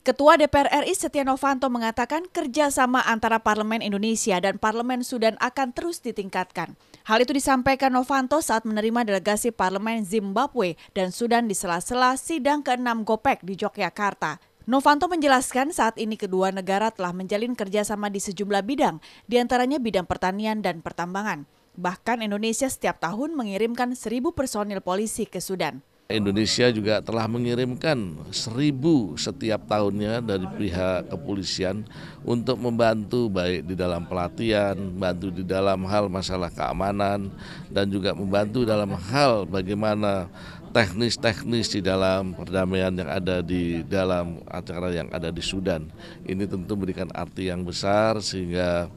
Ketua DPR RI Setia Novanto mengatakan kerjasama antara Parlemen Indonesia dan Parlemen Sudan akan terus ditingkatkan. Hal itu disampaikan Novanto saat menerima delegasi Parlemen Zimbabwe dan Sudan di sela-sela sidang ke-6 GOPEC di Yogyakarta. Novanto menjelaskan saat ini kedua negara telah menjalin kerjasama di sejumlah bidang, diantaranya bidang pertanian dan pertambangan. Bahkan Indonesia setiap tahun mengirimkan seribu personil polisi ke Sudan. Indonesia juga telah mengirimkan seribu setiap tahunnya dari pihak kepolisian untuk membantu baik di dalam pelatihan, membantu di dalam hal masalah keamanan, dan juga membantu dalam hal bagaimana teknis-teknis di dalam perdamaian yang ada di dalam acara yang ada di Sudan. Ini tentu memberikan arti yang besar sehingga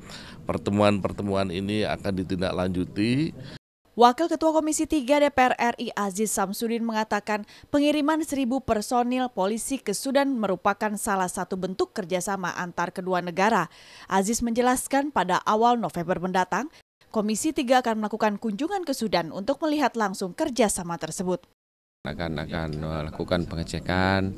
pertemuan-pertemuan ini akan ditindaklanjuti. Wakil Ketua Komisi 3 DPR RI Aziz Samsudin mengatakan pengiriman 1.000 personil polisi ke Sudan merupakan salah satu bentuk kerjasama antar kedua negara. Aziz menjelaskan pada awal November mendatang, Komisi 3 akan melakukan kunjungan ke Sudan untuk melihat langsung kerjasama tersebut. Akan akan melakukan pengecekan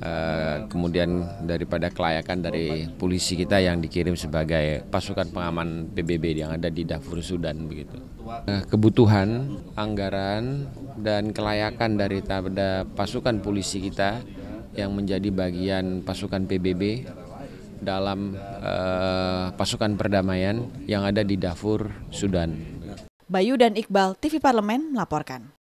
Eh, kemudian daripada kelayakan dari polisi kita yang dikirim sebagai pasukan pengaman PBB yang ada di Darfur Sudan begitu. Eh, kebutuhan, anggaran dan kelayakan dari pada pasukan polisi kita yang menjadi bagian pasukan PBB dalam uh, pasukan perdamaian yang ada di Darfur Sudan. Bayu dan Iqbal, TV Parlemen melaporkan.